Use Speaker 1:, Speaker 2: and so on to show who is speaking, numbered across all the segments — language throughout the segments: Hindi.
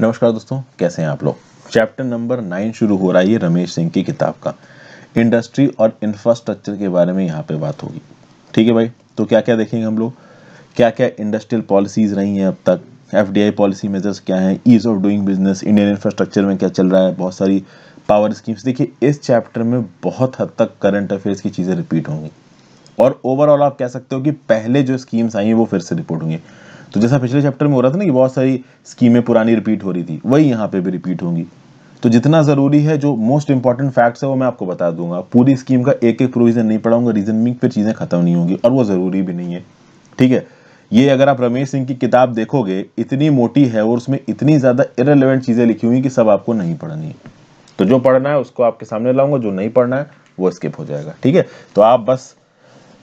Speaker 1: नमस्कार दोस्तों कैसे हैं आप लोग चैप्टर नंबर नाइन शुरू हो रहा है रमेश सिंह की किताब का इंडस्ट्री और इंफ्रास्ट्रक्चर के बारे में यहाँ पे बात होगी ठीक है भाई तो क्या क्या देखेंगे हम लोग क्या क्या इंडस्ट्रियल पॉलिसीज रही हैं अब तक एफ पॉलिसी मेजर्स क्या हैं ease of doing business Indian infrastructure में क्या चल रहा है बहुत सारी पावर स्कीम्स देखिए इस चैप्टर में बहुत हद तक करंट अफेयर्स की चीज़ें रिपीट होंगी और ओवरऑल आप कह सकते हो कि पहले जो स्कीम्स आई हैं वो फिर से रिपोर्ट होंगी तो जैसा पिछले चैप्टर में हो रहा था ना कि बहुत सारी स्कीमें पुरानी रिपीट हो रही थी वही यहाँ पे भी रिपीट होंगी तो जितना ज़रूरी है जो मोस्ट इंपॉर्टेंट फैक्ट्स है वो मैं आपको बता दूंगा पूरी स्कीम का एक एक प्रोविजन नहीं पढ़ाऊंगा मिंग फिर चीज़ें खत्म नहीं होंगी और वो ज़रूरी भी नहीं है ठीक है ये अगर आप रमेश सिंह की किताब देखोगे इतनी मोटी है और उसमें इतनी ज़्यादा इरेलीवेंट चीज़ें लिखी हुई कि सब आपको नहीं पढ़नी है तो जो पढ़ना है उसको आपके सामने लाऊंगा जो नहीं पढ़ना है वो स्किप हो जाएगा ठीक है तो आप बस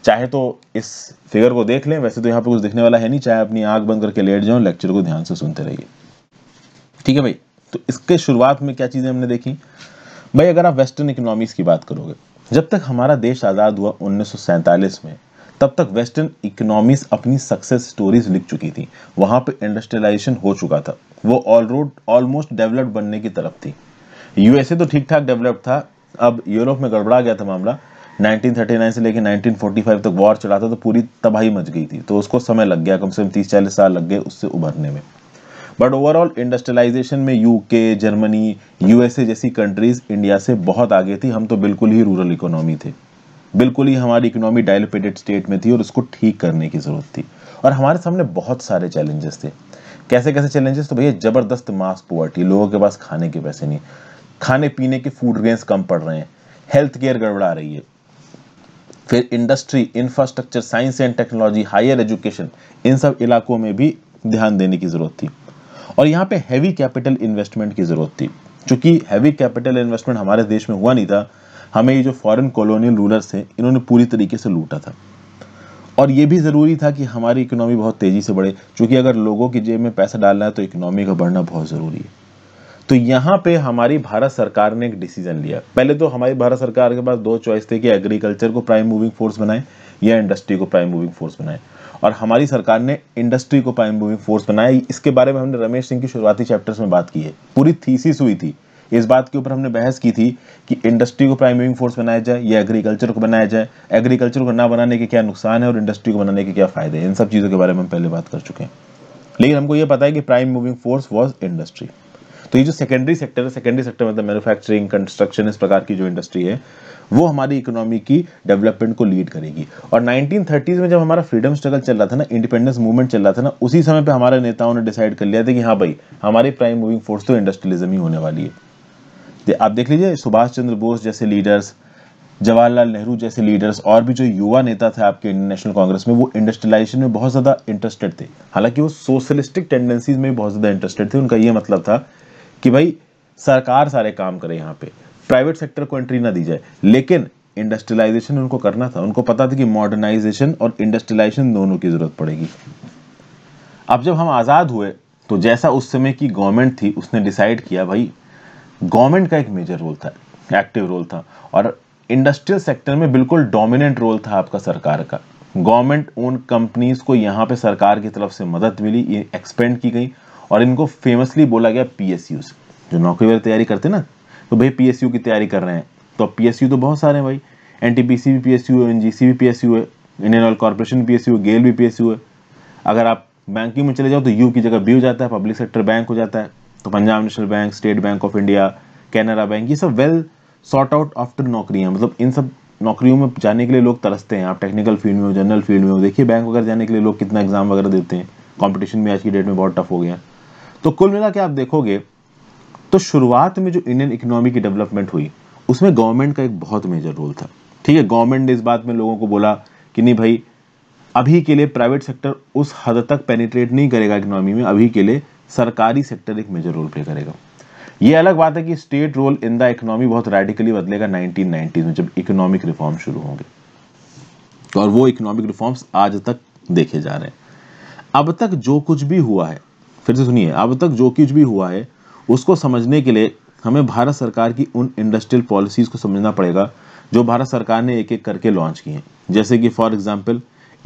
Speaker 1: चाहे तो इस फिगर को देख लें वैसे तो यहाँ पे कुछ दिखने वाला है नहीं चाहे अपनी आंख बंद करके लेट जाओ लेक्चर को ध्यान से सुनते रहिए ठीक है भाई तो इसके शुरुआत में क्या चीज़ें हमने देखी भाई अगर आप वेस्टर्न इकोनॉमीज की बात करोगे जब तक हमारा देश आज़ाद हुआ उन्नीस में तब तक वेस्टर्न इकोनॉमीज अपनी सक्सेस स्टोरीज लिख चुकी थी वहाँ पे इंडस्ट्रियलाइजेशन हो चुका था वो ऑल रोड ऑलमोस्ट डेवलप्ड बनने की तरफ थी यूएसए तो ठीक ठाक डेवलप्ड था अब यूरोप में गड़बड़ा गया था मामला 1939 से लेकर 1945 तक वॉर चला था तो पूरी तबाही मच गई थी तो उसको समय लग गया कम से कम तीस चालीस साल लग गए उससे उभरने में बट ओवरऑल इंडस्ट्रियलाइजेशन में यूके जर्मनी यूएसए जैसी कंट्रीज इंडिया से बहुत आगे थी हम तो बिल्कुल ही रूरल इकोनॉमी थे बिल्कुल ही हमारी इकोनॉमी डेवलपेटेड स्टेट में थी और उसको ठीक करने की ज़रूरत थी और हमारे सामने बहुत सारे चैलेंजेस थे कैसे कैसे चैलेंजेस तो भैया ज़बरदस्त मास पॉवर्टी लोगों के पास खाने के पैसे नहीं खाने पीने के फूड ग्रेन्स कम पड़ रहे हैं हेल्थ केयर गड़बड़ा रही है फिर industry infrastructure science and technology higher education इन सब इलाकों में भी ध्यान देने की ज़रूरत थी और यहाँ पे हैवी कैपिटल इन्वेस्टमेंट की ज़रूरत थी चूँकि हैवी कैपिटल इन्वेस्टमेंट हमारे देश में हुआ नहीं था हमें ये जो फॉरेन कॉलोनियल रूलर्स हैं इन्होंने पूरी तरीके से लूटा था और ये भी ज़रूरी था कि हमारी इकोनॉमी बहुत तेज़ी से बढ़े क्योंकि अगर लोगों की जेब में पैसा डालना है तो इकोनॉमी का बढ़ना बहुत ज़रूरी है तो यहाँ पे हमारी भारत सरकार ने एक डिसीजन लिया पहले तो हमारी भारत सरकार के पास दो चॉइस थे कि एग्रीकल्चर को प्राइम मूविंग फोर्स बनाए या इंडस्ट्री को प्राइम मूविंग फोर्स बनाए और हमारी सरकार ने इंडस्ट्री को प्राइम मूविंग फोर्स बनाया इसके बारे में हमने रमेश सिंह की शुरुआती चैप्टर्स में बात की है पूरी थीसिस हुई थी इस बात के ऊपर हमने बहस की थी कि इंडस्ट्री को प्राइम मूविंग फोर्स बनाया जाए या एग्रीकल्चर को बनाया जाए एग्रीकल्चर को ना बनाने के क्या नुकसान है और इंडस्ट्री को बनाने के क्या फायदे हैं इन सब चीज़ों के बारे में हम पहले बात कर चुके हैं लेकिन हमको ये पता है कि prime moving force was industry तो ये जो सेकेंडरी सेक्टर है सेकेंडरी सेक्टर मतलब मैन्युफैक्चरिंग कंस्ट्रक्शन इस प्रकार की जो इंडस्ट्री है वो हमारी इकोनॉमी की डेवलपमेंट को लीड करेगी और 1930s में जब हमारा फ्रीडम स्ट्रगल चल रहा था ना इंडिपेंडेंस मूवमेंट चल रहा था ना उसी समय पे हमारे नेताओं ने डिसाइड कर लिया था कि हाँ भाई हमारी प्राइम मूविंग फोर्स तो इंडस्ट्रियलिज्म ही होने वाली है आप देख लीजिए सुभाष चंद्र बोस जैसे लीडर्स जवाहरलाल नेहरू जैसे लीडर्स और भी जो युवा नेता थे आपके इंडियन नेशनल कांग्रेस में वो इंडस्ट्रियलाइजेशन में बहुत ज़्यादा इंटरेस्टेड थे हालांकि वो सोशलिस्टिक टेंडेंसीज में भी बहुत ज़्यादा इंटरेस्टेड थे उनका ये मतलब था कि भाई सरकार सारे काम करे यहाँ पे प्राइवेट सेक्टर को एंट्री ना दी जाए लेकिन इंडस्ट्रियलाइजेशन उनको करना था उनको पता था कि मॉडर्नाइजेशन और इंडस्ट्रियलाइजेशन दोनों की जरूरत पड़ेगी अब जब हम आज़ाद हुए तो जैसा उस समय की गवर्नमेंट थी उसने डिसाइड किया भाई गवर्नमेंट का एक मेजर रोल था एक्टिव रोल था और इंडस्ट्रियल सेक्टर में बिल्कुल डोमिनेंट रोल था आपका सरकार का गवर्नमेंट ओन कंपनीज को यहाँ पे सरकार की तरफ से मदद मिली ये एक्सपेंड की गई और इनको फेमसली बोला गया पी जो नौकरी वाली तैयारी करते ना तो भाई पी की तैयारी कर रहे हैं तो अब पी तो बहुत सारे हैं भाई एन टी पी सी भी P S U N G C भी पी एस यू है Indian Oil Corporation P S U है गेल भी पी एस यू है अगर आप बैंकिंग में चले जाओ तो यू की जगह बी हो जाता है पब्लिक सेक्टर बैंक हो जाता है तो Punjab National Bank State Bank of India Canara Bank ये सब वेल सॉर्ट आउट आफ्टर नौकरियाँ मतलब इन सब नौकरियों में जाने के लिए लोग तरसते हैं आप टेक्निकल फील्ड में हो जनरल फील्ड में हो देखिए बैंक वगैरह जाने के लिए लोग कितना एग्जाम वगैरह देते हैं कॉम्पिटिशन भी आज की डेट में बहुत टफ हो गया है तो कुल मिला के आप देखोगे तो शुरुआत में जो इंडियन इकोनॉमी की डेवलपमेंट हुई उसमें गवर्नमेंट का एक बहुत मेजर रोल था ठीक है गवर्नमेंट ने इस बात में लोगों को बोला कि नहीं भाई अभी के लिए प्राइवेट सेक्टर उस हद तक पेनिट्रेट नहीं करेगा इकोनॉमी में अभी के लिए सरकारी सेक्टर एक मेजर रोल प्ले करेगा ये अलग बात है कि state role in the economy बहुत रेडिकली बदलेगा 1990s में जब इकोनॉमिक रिफॉर्म शुरू होंगे और वो इकोनॉमिक रिफॉर्म्स आज तक देखे जा रहे हैं अब तक जो कुछ भी हुआ है फिर से सुनिए अब तक जो कुछ भी हुआ है उसको समझने के लिए हमें भारत सरकार की उन इंडस्ट्रियल पॉलिसीज़ को समझना पड़ेगा जो भारत सरकार ने एक एक करके लॉन्च किए हैं जैसे कि for example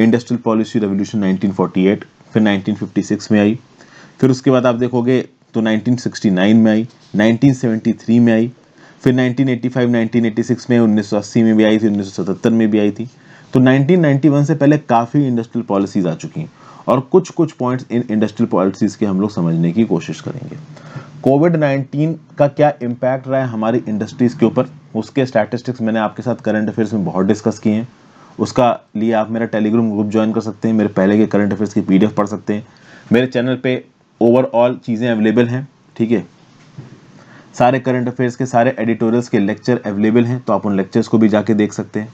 Speaker 1: industrial policy revolution 1948 फिर 1956 में आई फिर उसके बाद आप देखोगे तो 1969 में आई 1973 में आई फिर 1985 1986 में 1980 में भी आई थी 1977 में भी आई थी तो 1991 से पहले काफ़ी इंडस्ट्रियल पॉलिसीज़ आ चुकी हैं और कुछ कुछ पॉइंट्स इन इंडस्ट्रियल पॉलिसीज के हम लोग समझने की कोशिश करेंगे कोविड 19 का क्या इम्पैक्ट रहा है हमारी इंडस्ट्रीज़ के ऊपर उसके स्टैटिस्टिक्स मैंने आपके साथ करंट अफेयर्स में बहुत डिस्कस किए हैं उसका लिए आप मेरा टेलीग्राम ग्रुप ज्वाइन कर सकते हैं मेरे पहले के करंट अफेयर्स की पीडीएफ पढ़ सकते हैं मेरे चैनल पे ओवरऑल चीज़ें अवेलेबल हैं ठीक है सारे करंट अफेयर्स के सारे एडिटोरियल्स के लेक्चर अवेलेबल हैं तो आप उन लेक्चर्स को भी जाके देख सकते हैं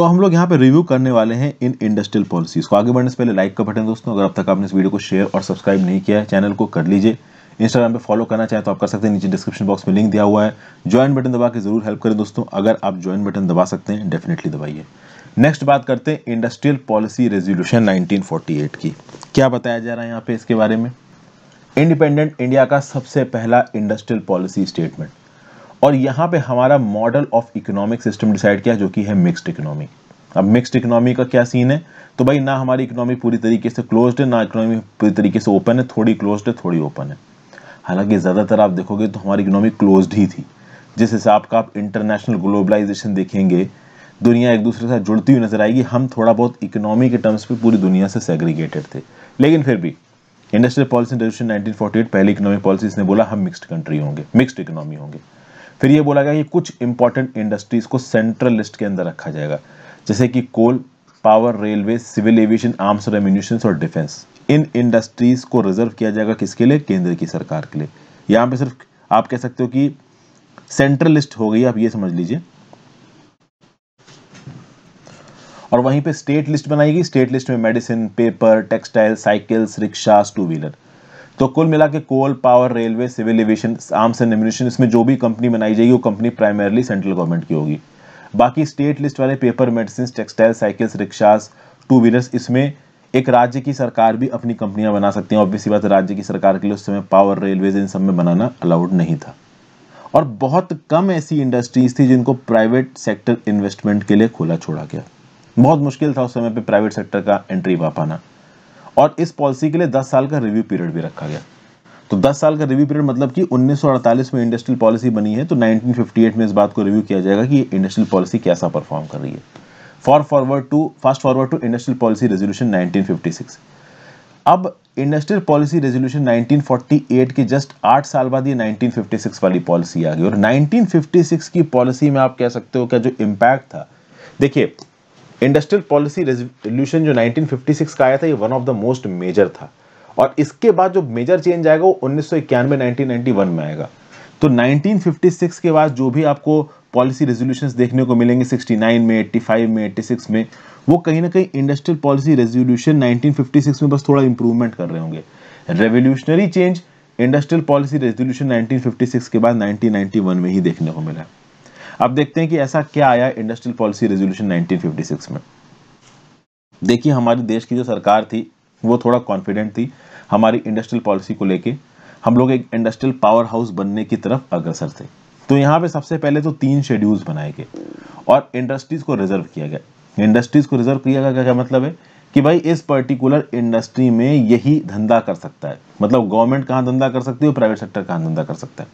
Speaker 1: तो हम लोग यहाँ पे रिव्यू करने वाले हैं इन इंडस्ट्रियल पॉलिसीज को आगे बढ़ने से पहले लाइक का बटन दोस्तों अगर अब तक आपने इस वीडियो को शेयर और सब्सक्राइब नहीं किया है चैनल को कर लीजिए इंस्टाग्राम पे फॉलो करना चाहे तो आप कर सकते हैं नीचे डिस्क्रिप्शन बॉक्स में लिंक दिया हुआ है ज्वाइन बटन दबा के जरूर हेल्प करें दोस्तों अगर आप ज्वाइन बटन दबा सकते हैं डेफिनेटली दबाइए नेक्स्ट बात करते हैं इंडस्ट्रियल पॉलिसी रेजोल्यूशन नाइनटीन की क्या बताया जा रहा है यहाँ पे इसके बारे में इंडिपेंडेंट इंडिया का सबसे पहला इंडस्ट्रियल पॉलिसी स्टेटमेंट और यहाँ पे हमारा model of economic system decide किया जो कि है मिक्स्ड इकोनॉमी अब मिक्स्ड इकोनॉमी का क्या सीन है तो भाई ना हमारी इकोनॉमी पूरी तरीके से क्लोज है ना इकोनॉमी पूरी तरीके से ओपन है थोड़ी क्लोज है थोड़ी ओपन है हालांकि ज़्यादातर आप देखोगे तो हमारी इकोनॉमी क्लोज ही थी जिस हिसाब का आप इंटरनेशनल ग्लोबलाइजेशन देखेंगे दुनिया एक दूसरे से जुड़ती हुई नजर आएगी हम थोड़ा बहुत इकोनॉमी के टर्म्स पे पूरी दुनिया से सेग्रीगेटेड थे लेकिन फिर भी इंडस्ट्रियल पॉलिसी इंट्रोड्यूशन 1948 पहली इकोनॉमिक पॉलिसी इसने बोला हम मिक्स्ड कंट्री होंगे मिक्स्ड इकोनॉमी होंगे फिर ये बोला गया कि कुछ इंपॉर्टेंट इंडस्ट्रीज को सेंट्रल लिस्ट के अंदर रखा जाएगा जैसे कि coal power railway civil aviation arms और एम्यूनिशन और डिफेंस इन इंडस्ट्रीज को रिजर्व किया जाएगा किसके लिए केंद्र की सरकार के लिए यहाँ पे सिर्फ आप कह सकते हो कि सेंट्रल लिस्ट हो गई आप ये समझ लीजिए और वहीं पे स्टेट लिस्ट बनाई गई स्टेट लिस्ट में medicine paper textile cycles rickshaw two wheeler तो कुल मिला के coal power railway civil aviation arms and ammunition इसमें जो भी कंपनी बनाई जाएगी वो कंपनी प्राइमरली सेंट्रल गवर्नमेंट की होगी बाकी स्टेट लिस्ट वाले paper medicine textile cycles rickshaws two wheelers इसमें एक राज्य की सरकार भी अपनी कंपनियां बना सकती हैं ऑब्वियसली बात राज्य की सरकार के लिए उस समय पावर रेलवेज इन सब में बनाना अलाउड नहीं था और बहुत कम ऐसी इंडस्ट्रीज थी जिनको प्राइवेट सेक्टर इन्वेस्टमेंट के लिए खोला छोड़ा गया बहुत मुश्किल था उस समय पे प्राइवेट सेक्टर का एंट्री पा पाना और इस पॉलिसी के लिए 10 साल का रिव्यू पीरियड भी रखा गया तो 10 साल का रिव्यू पीरियड मतलब कि 1948 में इंडस्ट्रियल पॉलिसी बनी है तो 1958 में इस बात को रिव्यू किया जाएगा कि ये इंडस्ट्रियल पॉलिसी कैसा परफॉर्म कर रही है for forward to fast forward to industrial policy resolution 1956 अब इंडस्ट्रियल पॉलिसी रेजोल्यूशन 1948 के जस्ट आठ साल बाद ये 1956 वाली पॉलिसी आ गई और 1956 की पॉलिसी में आप कह सकते हो क्या जो इम्पैक्ट था देखिए इंडस्ट्रियल पॉलिसी रेजोल्यूशन जो 1956 का आया था ये one of the most major था और इसके बाद जो मेजर चेंज आएगा वो उन्नीस सौ इक्यानवे में आएगा तो 1956 के बाद जो भी आपको पॉलिसी रेजोल्यूशंस देखने को मिलेंगे 69 में 85 में 86 में वो कहीं ना कहीं इंडस्ट्रियल पॉलिसी रेजोल्यूशन 1956 में बस थोड़ा इंप्रूवमेंट कर रहे होंगे revolutionary change industrial policy resolution 1956 के बाद 1991 में ही देखने को मिला है अब देखते हैं कि ऐसा क्या आया इंडस्ट्रियल पॉलिसी रेजोल्यूशन 1956 में देखिए हमारे देश की जो सरकार थी वो थोड़ा कॉन्फिडेंट थी हमारी इंडस्ट्रियल पॉलिसी को लेके हम लोग एक इंडस्ट्रियल पावर हाउस बनने की तरफ अग्रसर थे तो यहाँ पे सबसे पहले तो तीन शेड्यूल्स बनाए गए और इंडस्ट्रीज को रिजर्व किया गया इंडस्ट्रीज को रिजर्व किया गया क्या मतलब है कि भाई इस पर्टिकुलर इंडस्ट्री में यही धंधा कर सकता है मतलब गवर्नमेंट कहाँ धंधा कर सकती है और प्राइवेट सेक्टर कहाँ धंधा कर सकता है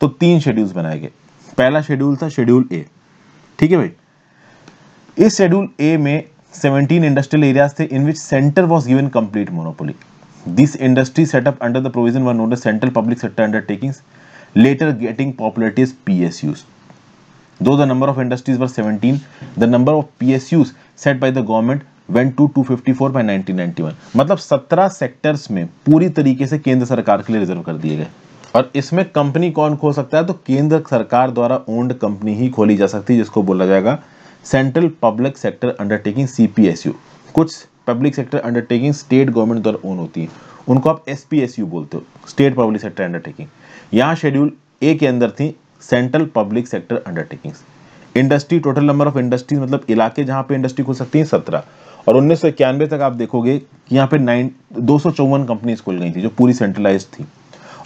Speaker 1: तो तीन शेड्यूल्स बनाए गए पहला शेड्यूल था शेड्यूल ए ठीक है भाई इस शेड्यूल ए में 17 इंडस्ट्रियल एरियाज थे in which centre was given complete monopoly this industry setup under the provision one note central public sector undertaking undertakings later getting popularity as PSUs. Though the number of industries were 17, set by the government set to two fifty four by nineteen ninety one मतलब सत्रह सेक्टर्स में पूरी तरीके से केंद्र सरकार के लिए रिजर्व कर दिए गए और इसमें कंपनी कौन खोल सकता है तो केंद्र सरकार द्वारा ओन्ड कंपनी ही खोली जा सकती है जिसको बोला जाएगा central public sector undertaking CPSU कुछ public sector undertaking state government द्वारा ओन होती है उनको आप एस बोलते हो स्टेट पब्लिक सेक्टर अंडरटेकिंग यहाँ शेड्यूल ए के अंदर थी central public sector undertakings industry total number of industries मतलब इलाके जहाँ पे इंडस्ट्री खुल सकती है सत्रह और उन्नीस तक आप देखोगे कि यहाँ पे नाइन दो सौ चौवन कंपनीज खुल गई थी जो पूरी सेंट्रलाइज थी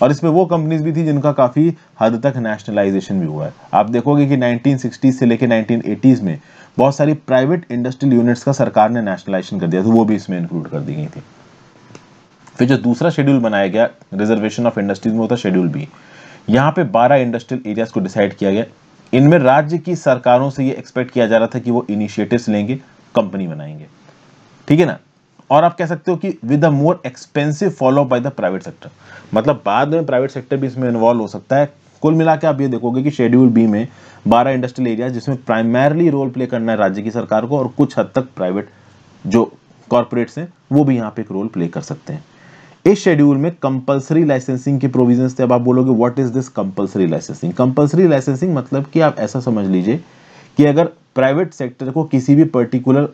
Speaker 1: और इसमें वो कंपनीज भी थी जिनका काफ़ी हद तक नेशनलाइजेशन भी हुआ है आप देखोगे कि 1960 से लेकर 1980s में बहुत सारी प्राइवेट इंडस्ट्रियल यूनिट्स का सरकार ने नेशनलाइजेशन कर दिया था वो भी इसमें इंक्लूड कर दी गई थी फिर जो दूसरा शेड्यूल बनाया गया रिजर्वेशन ऑफ इंडस्ट्रीज में होता शेड्यूल भी यहाँ पे 12 इंडस्ट्रियल एरियाज को डिसाइड किया गया इनमें राज्य की सरकारों से ये एक्सपेक्ट किया जा रहा था कि वो इनिशिएटिव्स लेंगे कंपनी बनाएंगे ठीक है ना और आप कह सकते हो कि with a more expensive follow by the private sector मतलब बाद में प्राइवेट सेक्टर भी इसमें इन्वॉल्व हो सकता है कुल मिला आप ये देखोगे कि शेड्यूल बी में 12 इंडस्ट्रियल एरिया जिसमें प्राइमरली रोल प्ले करना है राज्य की सरकार को और कुछ हद तक प्राइवेट जो कॉरपोरेट्स हैं वो भी यहाँ पे एक रोल प्ले कर सकते हैं इस शेड्यूल में कंपलसरी लाइसेंसिंग के प्रोविजन थे अब आप बोलोगे what is this compulsory licensing compulsory licensing मतलब कि आप ऐसा समझ लीजिए कि अगर प्राइवेट सेक्टर को किसी भी पर्टिकुलर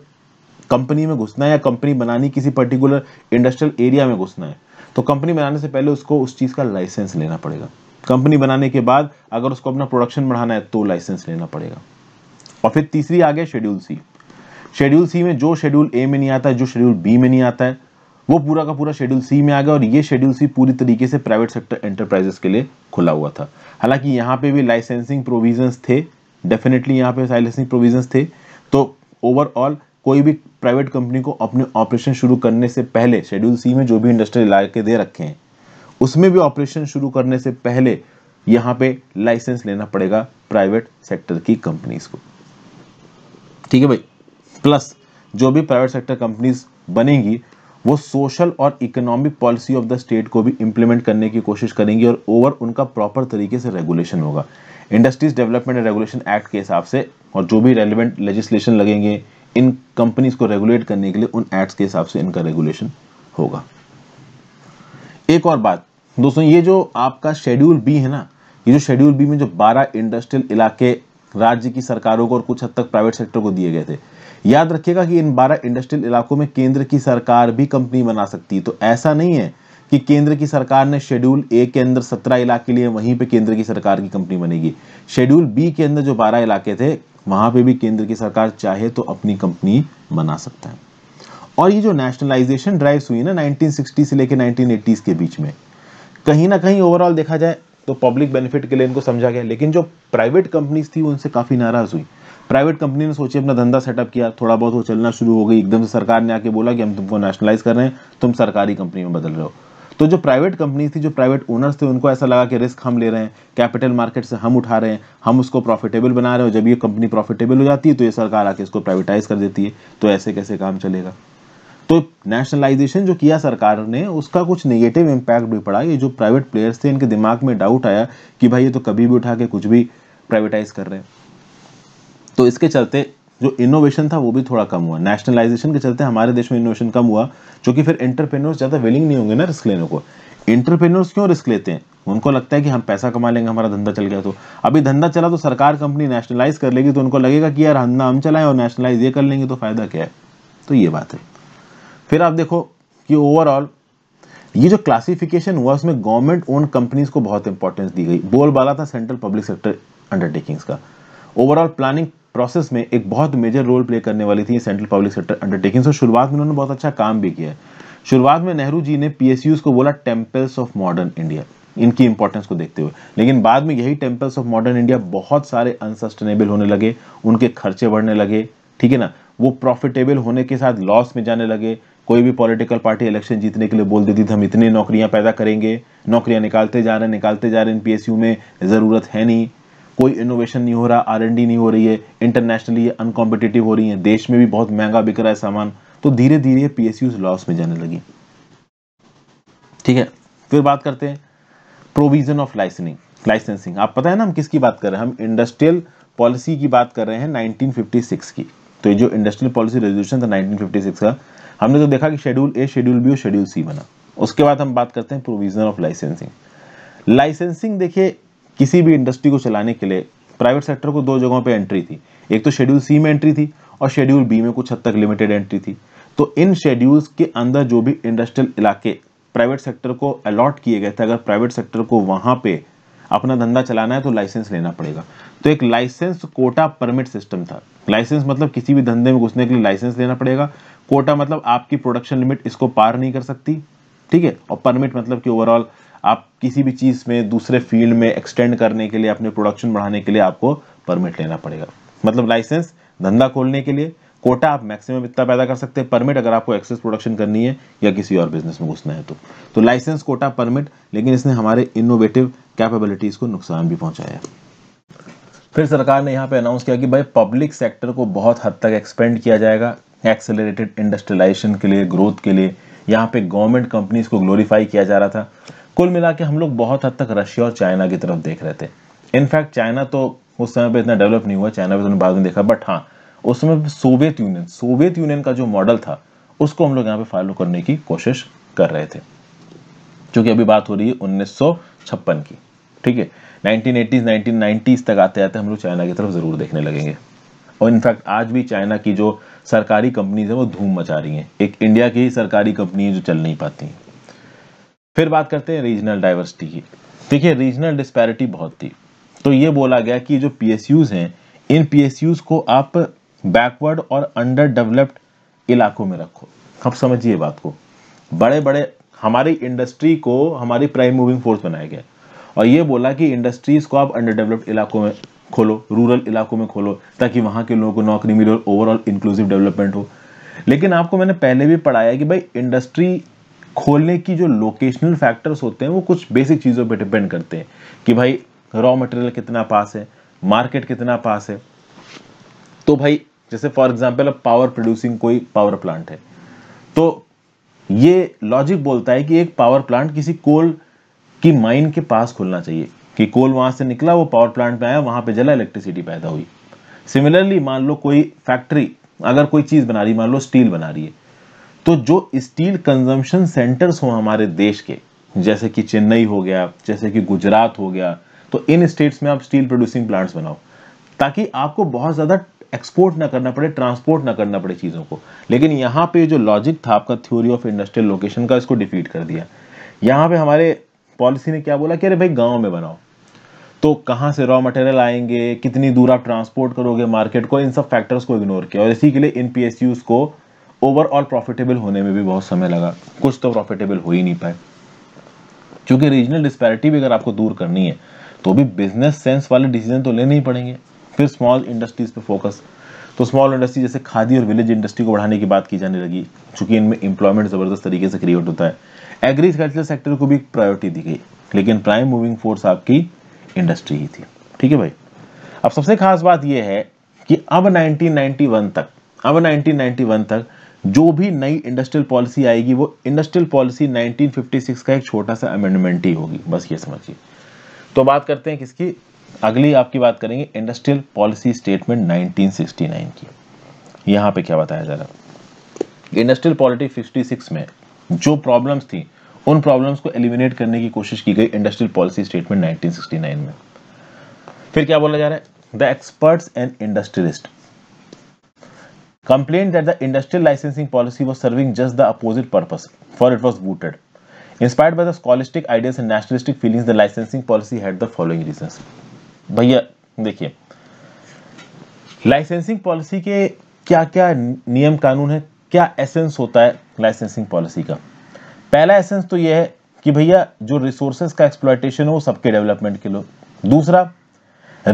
Speaker 1: कंपनी में घुसना है या कंपनी बनानी किसी पर्टिकुलर इंडस्ट्रियल एरिया में घुसना है तो कंपनी बनाने से पहले उसको उस चीज़ का लाइसेंस लेना पड़ेगा कंपनी बनाने के बाद अगर उसको अपना प्रोडक्शन बढ़ाना है तो लाइसेंस लेना पड़ेगा और फिर तीसरी आ गया शेड्यूल सी शेड्यूल सी में जो शेड्यूल ए में नहीं आता है जो शेड्यूल बी में नहीं आता है वो पूरा का पूरा शेड्यूल सी में आ गया और ये शेड्यूल सी पूरी तरीके से प्राइवेट सेक्टर एंटरप्राइजेस के लिए खुला हुआ था हालांकि यहाँ पे भी लाइसेंसिंग प्रोविजंस थे डेफिनेटली यहाँ पे लाइसेंसिंग प्रोविजंस थे तो ओवरऑल कोई भी प्राइवेट कंपनी को अपने ऑपरेशन शुरू करने से पहले शेड्यूल सी में जो भी इंडस्ट्रियल इलाके दे रखे हैं उसमें भी ऑपरेशन शुरू करने से पहले यहाँ पे लाइसेंस लेना पड़ेगा प्राइवेट सेक्टर की कंपनीज को ठीक है भाई प्लस जो भी प्राइवेट सेक्टर कंपनीज बनेंगी वो सोशल और economic policy of the state को भी इंप्लीमेंट करने की कोशिश करेंगी और ओवर उनका प्रॉपर तरीके से रेगुलेशन होगा industries development and regulation act के हिसाब से और जो भी रेलिवेंट लेजिस्लेशन लगेंगे इन कंपनीज को रेगुलेट करने के लिए उन एक्ट्स के हिसाब से इनका रेगुलेशन होगा एक और बात दोस्तों ये जो आपका शेड्यूल बी है ना ये जो शेड्यूल बी में जो 12 इंडस्ट्रियल इलाके राज्य की सरकारों को और कुछ हद तक प्राइवेट सेक्टर को दिए गए थे याद रखिएगा कि इन 12 इंडस्ट्रियल इलाकों में केंद्र की सरकार भी कंपनी बना सकती है तो ऐसा नहीं है कि केंद्र की सरकार ने शेड्यूल ए के अंदर सत्रह इलाके लिए वहीं पे केंद्र की सरकार की कंपनी बनेगी शेड्यूल बी के अंदर जो बारह इलाके थे वहां पे भी केंद्र की सरकार चाहे तो अपनी कंपनी बना सकता है और ये जो नेशनलाइजेशन ड्राइव हुई ना 1960 से लेके 1980s के बीच में कहीं ना कहीं ओवरऑल देखा जाए तो पब्लिक बेनिफिट के लिए इनको समझा गया लेकिन जो प्राइवेट कंपनीज थी उनसे काफ़ी नाराज़ हुई प्राइवेट कंपनी ने सोचे अपना धंधा सेटअप किया थोड़ा बहुत वो चलना शुरू हो गई एकदम से सरकार ने आके बोला कि हम तुमको नेशनलाइज कर रहे हैं तुम सरकारी कंपनी में बदल रहे हो तो जो प्राइवेट कंपनी थी जो प्राइवेट ओनर्स थे उनको ऐसा लगा कि रिस्क हम ले रहे हैं कैपिटल मार्केट से हम उठा रहे हैं हम उसको प्रॉफिटेबल बना रहे हैं जब ये कंपनी प्रॉफिटेबल हो जाती है तो ये सरकार आके इसको प्राइवेटाइज कर देती है तो ऐसे कैसे काम चलेगा तो नेशनलाइजेशन जो किया सरकार ने उसका कुछ नेगेटिव इम्पैक्ट भी पड़ा ये जो प्राइवेट प्लेयर्स थे इनके दिमाग में डाउट आया कि भाई ये तो कभी भी उठा के कुछ भी प्राइवेटाइज कर रहे हैं तो इसके चलते जो इनोवेशन था वो भी थोड़ा कम हुआ नेशनलाइजेशन के चलते हमारे देश में इनोवेशन कम हुआ जो कि फिर एंटरप्रेन्योर्स ज़्यादा विलिंग नहीं होंगे ना रिस्क लेने को एंटरप्रेन्योर्स क्यों रिस्क लेते हैं उनको लगता है कि हम पैसा कमा लेंगे हमारा धंधा चल गया तो अभी धंधा चला तो सरकार कंपनी नेशनलाइज कर लेगी तो उनको लगेगा कि यार धंधा हम चलाएं और नेशनलाइज ये कर लेंगे तो फ़ायदा क्या है तो ये बात है फिर आप देखो कि ओवरऑल ये जो क्लासिफिकेशन हुआ उसमें गवर्नमेंट ओन कंपनीज को बहुत इंपॉर्टेंस दी गई बोल बाला था सेंट्रल पब्लिक सेक्टर अंडरटेकिंग्स का ओवरऑल प्लानिंग प्रोसेस में एक बहुत मेजर रोल प्ले करने वाली थी सेंट्रल पब्लिक सेक्टर अंडरटेकिंग और शुरुआत में उन्होंने बहुत अच्छा काम भी किया शुरुआत में नेहरू जी ने पीएसयूज को बोला टेम्पल्स ऑफ मॉडर्न इंडिया इनकी इंपॉर्टेंस को देखते हुए लेकिन बाद में यही टेम्पल्स ऑफ मॉडर्न इंडिया बहुत सारे अनसस्टेनेबल होने लगे उनके खर्चे बढ़ने लगे ठीक है ना वो प्रॉफिटेबल होने के साथ लॉस में जाने लगे कोई भी पॉलिटिकल पार्टी इलेक्शन जीतने के लिए बोल देती थी हम इतनी नौकरियां पैदा करेंगे नौकरियां निकालते जा रहे हैं निकालते जा रहे हैं पीएसयू में ज़रूरत है नहीं कोई इनोवेशन नहीं हो रहा आर नहीं हो रही है इंटरनेशनली ये अनकॉम्पिटेटिव हो रही है देश में भी बहुत महंगा बिक रहा है सामान तो धीरे धीरे पी लॉस में जाने लगी ठीक है फिर बात करते हैं प्रोविजन ऑफ लाइसेंसिंग लाइसेंसिंग आप पता है ना हम किसकी बात कर रहे हैं हम इंडस्ट्रियल पॉलिसी की बात कर रहे हैं 1956 की तो ये जो इंडस्ट्रियल पॉलिसी रेजोल्यूशन था 1956 का हमने तो देखा कि शेड्यूल ए शेड्यूल बी और शेड्यूल सी बना उसके बाद हम बात करते हैं प्रोविजन ऑफ लाइसेंसिंग लाइसेंसिंग देखिए किसी भी इंडस्ट्री को चलाने के लिए प्राइवेट सेक्टर को दो जगहों पर एंट्री थी एक तो शेड्यूल सी में एंट्री थी और शेड्यूल बी में कुछ हद तक लिमिटेड एंट्री थी तो इन शेड्यूल्स के अंदर जो भी इंडस्ट्रियल इलाके प्राइवेट सेक्टर को अलॉट किए गए थे अगर प्राइवेट सेक्टर को वहां पे अपना धंधा चलाना है तो लाइसेंस लेना पड़ेगा तो एक लाइसेंस कोटा परमिट सिस्टम था लाइसेंस मतलब किसी भी धंधे में घुसने के लिए लाइसेंस लेना पड़ेगा कोटा मतलब आपकी प्रोडक्शन लिमिट इसको पार नहीं कर सकती ठीक है और परमिट मतलब कि ओवरऑल आप किसी भी चीज़ में दूसरे फील्ड में एक्सटेंड करने के लिए अपने प्रोडक्शन बढ़ाने के लिए आपको परमिट लेना पड़ेगा मतलब लाइसेंस धंधा खोलने के लिए कोटा आप मैक्सिमम इतना पैदा कर सकते हैं परमिट अगर आपको एक्सेस प्रोडक्शन करनी है या किसी और बिजनेस में घुसना है तो तो लाइसेंस कोटा परमिट लेकिन इसने हमारे इनोवेटिव कैपेबिलिटीज़ को नुकसान भी पहुंचाया फिर सरकार ने यहाँ पे अनाउंस किया कि भाई पब्लिक सेक्टर को बहुत हद तक एक्सपेंड किया जाएगा एक्सेलरेटेड इंडस्ट्रियलाइजेशन के लिए ग्रोथ के लिए यहाँ पे गवर्नमेंट कंपनीज को ग्लोरीफाई किया जा रहा था कुल मिला के हम लोग बहुत हद तक रशिया और चाइना की तरफ देख रहे थे इनफैक्ट चाइना तो उस समय पर इतना डेवलप नहीं हुआ चाइना पर तो बाद में देखा बट हाँ उस समय सोवियत यूनियन सोवियत यूनियन का जो मॉडल था उसको हम लोग यहाँ पे फॉलो करने की कोशिश कर रहे थे क्योंकि अभी बात हो रही है उन्नीस की ठीक है 1980s 1990s तक आते आते हम लोग चाइना की तरफ ज़रूर देखने लगेंगे और इनफैक्ट आज भी चाइना की जो सरकारी कंपनीज है वो धूम मचा रही हैं एक इंडिया की ही सरकारी कंपनी है जो चल नहीं पाती हैं फिर बात करते हैं रीजनल डाइवर्सिटी की देखिए रीजनल डिस्पैरिटी बहुत थी तो ये बोला गया कि जो पी हैं इन पी को आप बैकवर्ड और अंडर डेवलप्ड इलाकों में रखो अब समझिए बात को बड़े बड़े हमारी इंडस्ट्री को हमारी प्राइम मूविंग फोर्स बनाया गया और ये बोला कि इंडस्ट्रीज़ को आप अंडर डेवलप्ड इलाकों में खोलो रूरल इलाकों में खोलो ताकि वहाँ के लोगों को नौकरी मिले और ओवरऑल इंक्लूसिव डेवलपमेंट हो लेकिन आपको मैंने पहले भी पढ़ाया कि भाई इंडस्ट्री खोलने की जो लोकेशनल फैक्टर्स होते हैं वो कुछ बेसिक चीज़ों पे डिपेंड करते हैं कि भाई रॉ मटेरियल कितना पास है मार्केट कितना पास है तो भाई जैसे फॉर एग्जाम्पल अब पावर प्रोड्यूसिंग कोई पावर प्लांट है तो ये लॉजिक बोलता है कि एक पावर प्लांट किसी कोल की माइन के पास खुलना चाहिए कि कोल वहां से निकला वो पावर प्लांट में आया वहां पे जला इलेक्ट्रिसिटी पैदा हुई सिमिलरली मान लो कोई फैक्ट्री अगर कोई चीज़ बना रही मान लो स्टील बना रही है तो जो स्टील कंजम्पशन सेंटर्स हों हमारे देश के जैसे कि चेन्नई हो गया जैसे कि गुजरात हो गया तो इन स्टेट्स में आप स्टील प्रोड्यूसिंग प्लांट्स बनाओ ताकि आपको बहुत ज़्यादा एक्सपोर्ट ना करना पड़े ट्रांसपोर्ट ना करना पड़े चीज़ों को लेकिन यहाँ पे जो लॉजिक था आपका थ्योरी ऑफ इंडस्ट्रियल लोकेशन का इसको डिफीट कर दिया यहाँ पे हमारे पॉलिसी ने क्या बोला कि अरे भाई गाँव में बनाओ तो कहाँ से रॉ मटेरियल आएंगे कितनी दूर आप ट्रांसपोर्ट करोगे मार्केट को इन सब फैक्टर्स को इग्नोर किया और इसी के लिए इन पी को ओवरऑल प्रॉफिटेबल होने में भी बहुत समय लगा कुछ तो प्रॉफिटेबल हो ही नहीं पाए क्योंकि रीजनल डिस्पैरिटी भी अगर आपको दूर करनी है तो भी बिजनेस सेंस वाले डिसीजन तो लेने ही पड़ेंगे फिर स्मॉल इंडस्ट्रीज पे फोकस तो स्मॉल इंडस्ट्री जैसे खादी और विलेज इंडस्ट्री को बढ़ाने की बात की जाने लगी चूंकि इनमें इंप्लॉयमेंट ज़बरदस्त तरीके से क्रिएट होता है एग्रीकल्चर सेक्टर को भी एक प्रायोरिटी दी गई लेकिन प्राइम मूविंग फोर्स आपकी इंडस्ट्री ही थी ठीक है भाई अब सबसे खास बात यह है कि अब 1991 तक अब 1991 तक जो भी नई इंडस्ट्रियल पॉलिसी आएगी वो इंडस्ट्रियल पॉलिसी 1956 का एक छोटा सा अमेंडमेंट ही होगी बस ये समझिए तो बात करते हैं किसकी अगली आपकी बात करेंगे इंडस्ट्रियल पॉलिसी स्टेटमेंट 1969 की यहां पे क्या बताया जा रहा है इंडस्ट्रियल पॉलिटी 56 में जो प्रॉब्लम्स थी उन प्रॉब्लम्स को एलिमिनेट करने की कोशिश की गई इंडस्ट्रियल पॉलिसी स्टेटमेंट नाइनटीन में फिर क्या बोला जा रहा है the experts and industrialist complained that the industrial licensing policy was serving just the opposite purpose for it was booted. Inspired by the scholastic ideas and nationalistic feelings, the licensing policy had the following reasons. bhaiya dekhiye licensing policy ke kya kya niyam kanun hai kya essence hota hai licensing policy ka pehla essence to ye hai कि भैया जो रिसोर्सेज का एक्सप्लॉयटेशन हो सबके डेवलपमेंट के लिए दूसरा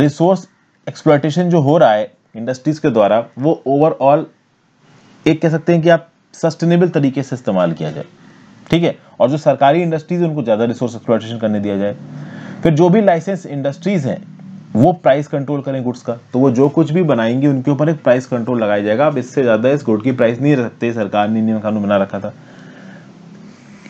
Speaker 1: रिसोर्स एक्सप्लॉयटेशन जो हो रहा है इंडस्ट्रीज के द्वारा वो ओवरऑल एक कह सकते हैं कि आप सस्टेनेबल तरीके से इस्तेमाल किया जाए ठीक है और जो सरकारी इंडस्ट्रीज है उनको ज़्यादा रिसोर्स एक्सप्लोटेशन करने दिया जाए फिर जो भी लाइसेंस इंडस्ट्रीज हैं वो प्राइस कंट्रोल करें गुड्स का तो वो जो कुछ भी बनाएंगे उनके ऊपर एक प्राइस कंट्रोल लगाया जाएगा अब इससे ज़्यादा इस गुड की प्राइस नहीं रखते सरकार ने नियम कानून बना रखा था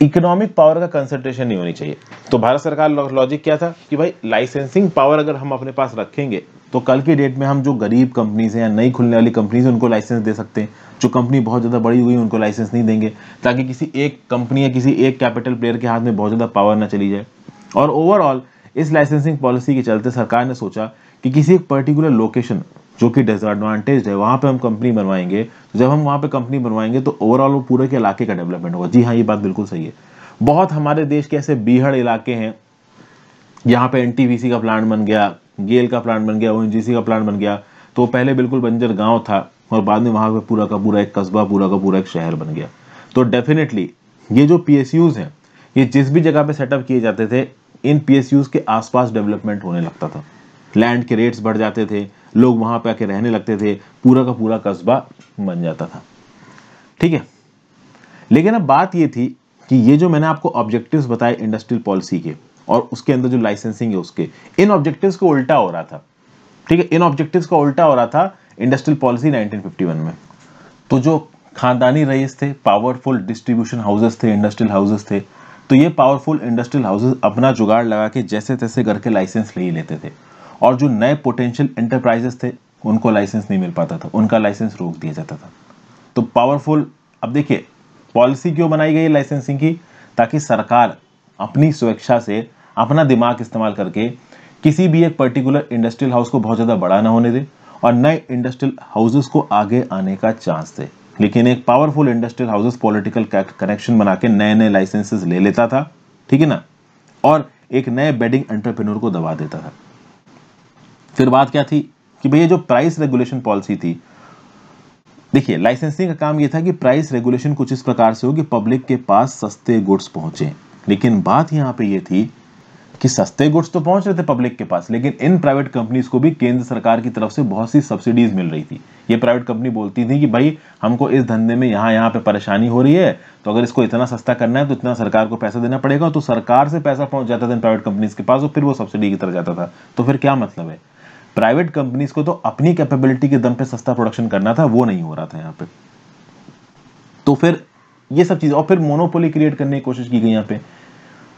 Speaker 1: इकोनॉमिक पावर का कंसंट्रेशन नहीं होनी चाहिए तो भारत सरकार लॉजिक क्या था कि भाई लाइसेंसिंग पावर अगर हम अपने पास रखेंगे तो कल के डेट में हम जो गरीब कंपनीज हैं या नई खुलने वाली कंपनीज उनको लाइसेंस दे सकते हैं जो कंपनी बहुत ज़्यादा बड़ी हुई उनको लाइसेंस नहीं देंगे ताकि किसी एक कंपनी या किसी एक कैपिटल प्लेयर के हाथ में बहुत ज़्यादा पावर ना चली जाए और ओवरऑल इस लाइसेंसिंग पॉलिसी के चलते सरकार ने सोचा कि किसी एक पर्टिकुलर लोकेशन जो कि डिसएडवांटेज है वहाँ पे हम कंपनी बनवाएंगे तो जब हम वहाँ पे कंपनी बनवाएंगे तो ओवरऑल वो पूरे के इलाके का डेवलपमेंट होगा जी हाँ ये बात बिल्कुल सही है बहुत हमारे देश के ऐसे बीहड़ इलाके हैं यहाँ पे एनटीपीसी का प्लांट बन गया गेल का प्लांट बन गया ओ का प्लांट बन गया तो पहले बिल्कुल बंजर गाँव था और बाद में वहाँ पर पूरा का पूरा एक कस्बा पूरा का पूरा एक शहर बन गया तो डेफिनेटली ये जो पी हैं ये जिस भी जगह पे सेटअप किए जाते थे इन पी के आसपास डेवलपमेंट होने लगता था लैंड के रेट्स बढ़ जाते थे लोग वहां पे आके रहने लगते थे पूरा का पूरा कस्बा बन जाता था ठीक है लेकिन अब बात ये थी कि ये जो मैंने आपको ऑब्जेक्टिव्स बताए इंडस्ट्रियल पॉलिसी के और उसके अंदर जो लाइसेंसिंग है उसके इन ऑब्जेक्टिव्स को उल्टा हो रहा था ठीक है इन ऑब्जेक्टिव्स का उल्टा हो रहा था इंडस्ट्रियल पॉलिसी 1951 में तो जो खानदानी रईस थे पावरफुल डिस्ट्रीब्यूशन हाउसेस थे इंडस्ट्रियल हाउसेस थे तो ये पावरफुल इंडस्ट्रियल हाउसेस अपना जुगाड़ लगा के जैसे तैसे करके लाइसेंस ले ही लेते थे और जो नए पोटेंशियल एंटरप्राइजेस थे उनको लाइसेंस नहीं मिल पाता था उनका लाइसेंस रोक दिया जाता था तो पावरफुल अब देखिए पॉलिसी क्यों बनाई गई लाइसेंसिंग की ताकि सरकार अपनी स्वेच्छा से अपना दिमाग इस्तेमाल करके किसी भी एक पर्टिकुलर इंडस्ट्रियल हाउस को बहुत ज़्यादा बड़ा ना होने दे और नए इंडस्ट्रियल हाउसेस को आगे आने का चांस दे लेकिन एक powerful industrial houses political connection बना के नए नए लाइसेंसेस ले लेता था ठीक है ना और एक नए बेडिंग एंटरप्रेन्योर को दबा देता था फिर बात क्या थी कि भैया जो प्राइस रेगुलेशन पॉलिसी थी देखिए लाइसेंसिंग का काम यह था कि प्राइस रेगुलेशन कुछ इस प्रकार से हो कि पब्लिक के पास सस्ते गुड्स पहुंचे लेकिन बात यहाँ पे ये थी कि सस्ते गुड्स तो पहुंच रहे थे पब्लिक के पास लेकिन इन प्राइवेट कंपनीज को भी केंद्र सरकार की तरफ से बहुत सी सब्सिडीज मिल रही थी ये प्राइवेट कंपनी बोलती थी कि भाई हमको इस धंधे में यहाँ यहाँ पे परेशानी हो रही है तो अगर इसको इतना सस्ता करना है तो इतना सरकार को पैसा देना पड़ेगा तो सरकार से पैसा पहुंच जाता था इन प्राइवेट कंपनीज के पास और फिर वो सब्सिडी की तरफ जाता था तो फिर क्या मतलब है प्राइवेट कंपनीज को तो अपनी कैपेबिलिटी के दम पे सस्ता प्रोडक्शन करना था वो नहीं हो रहा था यहाँ पे तो फिर ये सब चीज और फिर मोनोपोली क्रिएट करने की कोशिश की गई यहाँ पे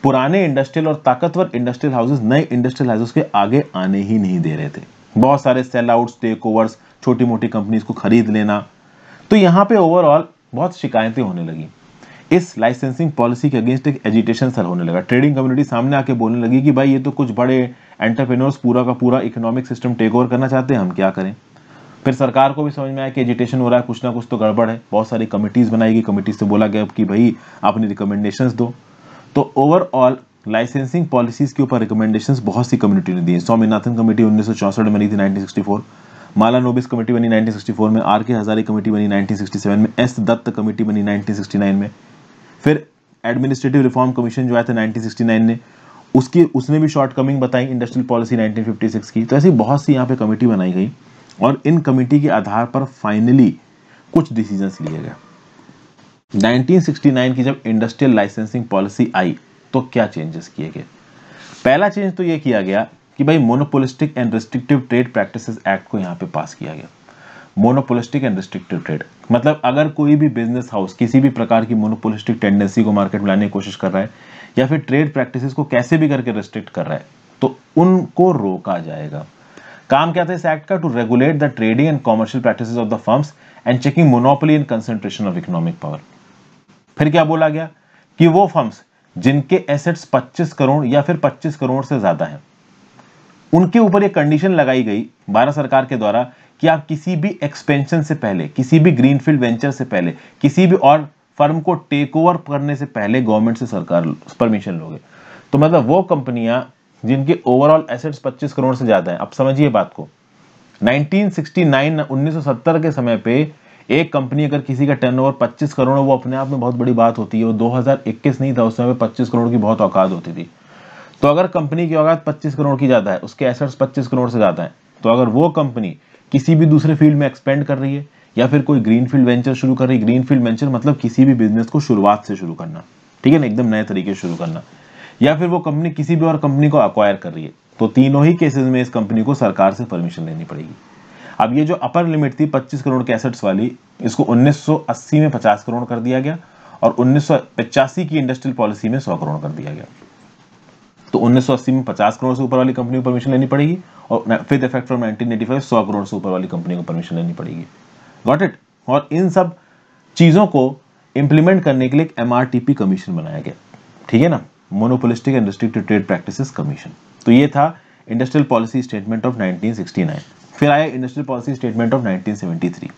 Speaker 1: पुराने इंडस्ट्रियल और ताकतवर इंडस्ट्रियल हाउसेस नए इंडस्ट्रियल हाउसेस के आगे आने ही नहीं दे रहे थे बहुत सारे सेल आउट्स टेक ओवर्स छोटी मोटी कंपनीज को खरीद लेना तो यहाँ पे ओवरऑल बहुत शिकायतें होने लगी इस लाइसेंसिंग पॉलिसी के अगेंस्ट एक एजिटेशन सर होने लगा ट्रेडिंग कम्युनिटी सामने आके बोलने लगी कि भाई ये तो कुछ बड़े एंटरप्रेन्योर्स पूरा का पूरा इकोनॉमिक सिस्टम टेक ओवर करना चाहते हैं हम क्या करें फिर सरकार को भी समझ में आया कि एजिटेशन हो रहा है कुछ ना कुछ तो गड़बड़ है बहुत सारी कमिटीज़ बनाई गई कमिटीज से बोला गया कि भाई अपनी रिकमेंडेशन दो तो ओवरऑल लाइसेंसिंग पॉलिसीज़ के ऊपर रिकमेंडेशंस बहुत सी कम्युनिटी ने दी स्वामीनाथन कमेटी उन्नीस सौ चौसठ में बनी थी 1964 माला नोबिस कमेटी बनी 1964 में आर के हजारी कमेटी बनी 1967 में एस दत्त कमेटी बनी 1969 में फिर एडमिनिस्ट्रेटिव रिफॉर्म कमीशन जो आया था 1969 ने उसकी उसने भी शॉर्ट कमिंग बताई इंडस्ट्रियल पॉलिसी 1956 की तो ऐसी बहुत सी यहाँ पे कमेटी बनाई गई और इन कमेटी के आधार पर फाइनली कुछ डिसीजन लिए गए 1969 की जब इंडस्ट्रियल लाइसेंसिंग पॉलिसी आई तो क्या चेंजेस किए गए पहला चेंज तो ये किया गया कि भाई monopolistic and restrictive trade practices act को यहाँ पे पास किया गया मोनोपोलिस्टिक एंड रिस्ट्रिक्टिव ट्रेड मतलब अगर कोई भी बिजनेस हाउस किसी भी प्रकार की मोनोपोलिस्टिक टेंडेंसी को मार्केट में लाने की कोशिश कर रहा है या फिर ट्रेड प्रैक्टिसेस को कैसे भी करके रिस्ट्रिक्ट कर रहा है तो उनको रोका जाएगा काम क्या था इस एक्ट का to regulate the trading and commercial practice of the firms and checking monopoly and concentration of economic power फिर क्या बोला गया कि वो फर्म्स जिनके एसेट्स पच्चीस करोड़ या फिर पच्चीस करोड़ से ज्यादा है उनके ऊपर ये कंडीशन लगाई गई भारत सरकार के द्वारा कि आप किसी भी एक्सपेंशन से पहले किसी भी ग्रीनफील्ड वेंचर से पहले किसी भी और फर्म को टेक ओवर करने से पहले गवर्नमेंट से सरकार परमिशन लोगे तो मतलब वो कंपनियां जिनके ओवरऑल एसेट्स 25 करोड़ से ज़्यादा है आप समझिए बात को 1969 1970 के समय पे एक कंपनी अगर किसी का टर्नओवर 25 करोड़ वो अपने आप में बहुत बड़ी बात होती है वो 2021 नहीं था उस समय पच्चीस करोड़ की बहुत औकात होती थी तो अगर कंपनी की औकात 25 करोड़ की ज़्यादा है उसके एसेट्स 25 करोड़ से ज़्यादा है तो अगर वो कंपनी किसी भी दूसरे फील्ड में एक्सपेंड कर रही है या फिर कोई ग्रीन फील्ड वेंचर शुरू कर रही है ग्रीन फील्ड वेंचर मतलब किसी भी बिजनेस को शुरुआत से शुरू करना ठीक है ना एकदम नए तरीके से शुरू करना या फिर वो कंपनी किसी भी और कंपनी को अक्वायर कर रही है तो तीनों ही केसेस में इस कंपनी को सरकार से परमिशन लेनी पड़ेगी अब ये जो अपर लिमिट थी 25 करोड़ के एसेट्स वाली इसको 1980 में 50 करोड़ कर दिया गया और उन्नीस की इंडस्ट्रियल पॉलिसी में 100 करोड़ कर दिया गया तो 1980 में 50 करोड़ से ऊपर वाली कंपनी को परमिशन लेनी पड़ेगी और फिथ इफेक्ट फ्रॉम 1985 100 करोड़ से ऊपर वाली कंपनी को परमिशन लेनी पड़ेगी गॉट इट और इन सब चीज़ों को इम्प्लीमेंट करने के लिए एक एम कमीशन बनाया गया ठीक है ना monopolistic and restricted trade practice commission तो ये था industrial policy statement of nine फिर आया industrial policy statement of three